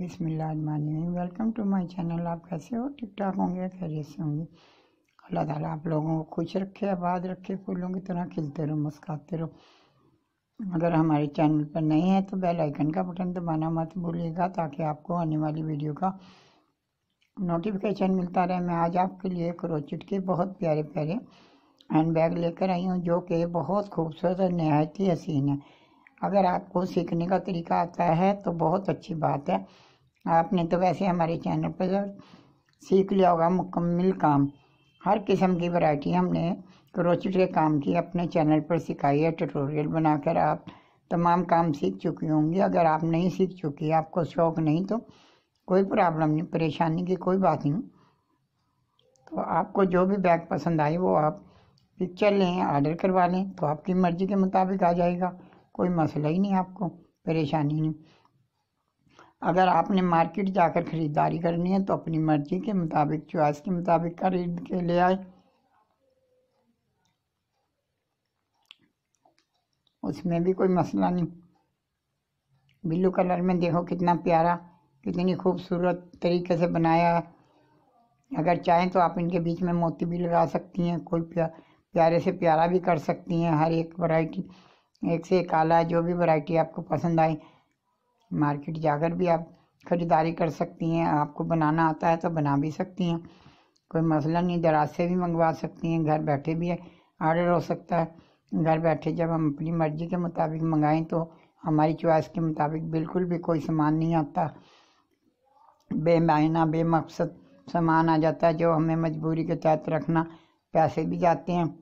बिसमिल्लाजमानी welcome to my channel आप कैसे हो ठीक ठाक होंगे खैरियत से होंगे अल्लाह ताला आप लोगों को खुश रखे आबाद रखे फूलों की तरह खिलते रहो मुस्काते रहो अगर हमारे चैनल पर नए हैं तो बेल आइकन का बटन दबाना मत भूलिएगा ताकि आपको आने वाली वीडियो का नोटिफिकेशन मिलता रहे मैं आज आपके लिए क्रोचिट के बहुत प्यारे प्यारे हैंड बैग लेकर आई हूँ जो कि बहुत खूबसूरत और नहायती हसीन है अगर आपको सीखने का तरीका आता है तो बहुत अच्छी बात है आपने तो वैसे हमारे चैनल पर सीख लिया होगा मुकम्मल काम हर किस्म की वैरायटी हमने क्रोचट के काम की अपने चैनल पर सिखाई है ट्यूटोरियल बनाकर आप तमाम काम सीख चुकी होंगी अगर आप नहीं सीख चुकी आपको शौक नहीं तो कोई प्रॉब्लम नहीं परेशानी की कोई बात नहीं तो आपको जो भी बैग पसंद आए वो आप पिक्चर लें ऑर्डर करवा लें तो आपकी मर्ज़ी के मुताबिक आ जाएगा कोई मसला ही नहीं आपको परेशानी नहीं अगर आपने मार्केट जाकर ख़रीदारी करनी है तो अपनी मर्ज़ी के मुताबिक चॉइस के मुताबिक खरीद के ले आए उसमें भी कोई मसला नहीं ब्लू कलर में देखो कितना प्यारा कितनी खूबसूरत तरीके से बनाया है अगर चाहें तो आप इनके बीच में मोती भी लगा सकती हैं कोई प्या, प्यारे से प्यारा भी कर सकती हैं हर एक वैरायटी एक से एक आला जो भी वैरायटी आपको पसंद आए मार्केट जाकर भी आप ख़रीदारी कर सकती हैं आपको बनाना आता है तो बना भी सकती हैं कोई मसला नहीं दराज से भी मंगवा सकती हैं घर बैठे भी ऑर्डर हो सकता है घर बैठे जब हम अपनी मर्ज़ी के मुताबिक मंगाएं तो हमारी चॉइस के मुताबिक बिल्कुल भी कोई सामान नहीं आता बेमायना बेमकसद सामान आ जाता है जो हमें मजबूरी के तहत रखना पैसे भी जाते हैं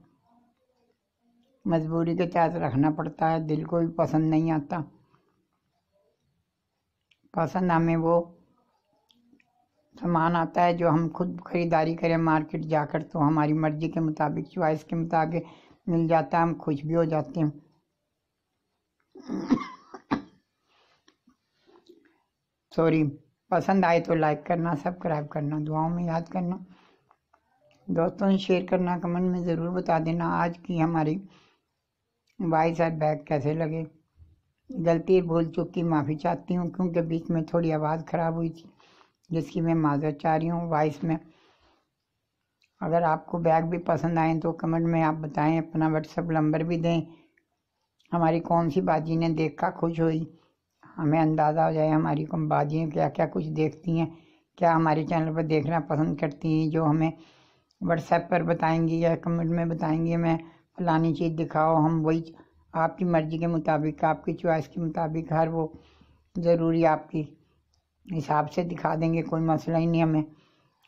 मजबूरी के तहत रखना पड़ता है दिल को भी पसंद नहीं आता पसंद हमें वो सामान आता है जो हम खुद खरीदारी करें मार्केट जाकर तो हमारी मर्ज़ी के मुताबिक चॉइस के मुताबिक मिल जाता है हम खुश भी हो जाते हैं सॉरी पसंद आए तो लाइक करना सब्सक्राइब करना दुआओं में याद करना दोस्तों शेयर करना कमेंट में ज़रूर बता देना आज की हमारी भाई साहब बैग कैसे लगे गलती भूल चुक की माफ़ी चाहती हूँ क्योंकि बीच में थोड़ी आवाज़ ख़राब हुई थी जिसकी मैं माजर चाह रही हूँ वॉइस में अगर आपको बैग भी पसंद आए तो कमेंट में आप बताएं अपना व्हाट्सअप नंबर भी दें हमारी कौन सी बाजी ने देखा खुश हुई हमें अंदाज़ा हो जाए हमारी कौन बाजियाँ क्या क्या कुछ देखती हैं क्या हमारे चैनल पर देखना पसंद करती हैं जो हमें व्हाट्सएप पर बताएंगी या कमेंट में बताएंगी मैं फलानी चीज़ दिखाओ हम वही आपकी मर्ज़ी के मुताबिक आपकी चॉइस के मुताबिक हर वो ज़रूरी आपकी हिसाब से दिखा देंगे कोई मसला ही नहीं हमें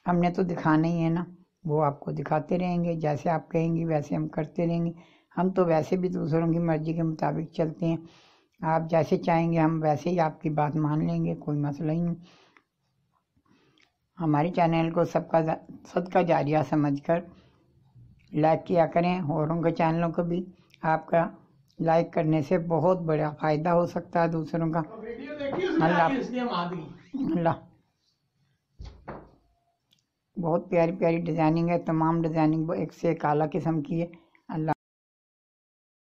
हमने तो दिखाना ही है ना वो आपको दिखाते रहेंगे जैसे आप कहेंगे वैसे हम करते रहेंगे हम तो वैसे भी दूसरों की मर्ज़ी के मुताबिक चलते हैं आप जैसे चाहेंगे हम वैसे ही आपकी बात मान लेंगे कोई मसला ही नहीं हमारे चैनल को सबका सदका जारिया समझकर लाइक किया करें औरों के चैनलों को भी आपका लाइक करने से बहुत बड़ा फ़ायदा हो सकता है दूसरों का अल्लाह अल्लाह बहुत प्यारी प्यारी डिज़ाइनिंग है तमाम डिज़ाइनिंग एक से एक आला किस्म की है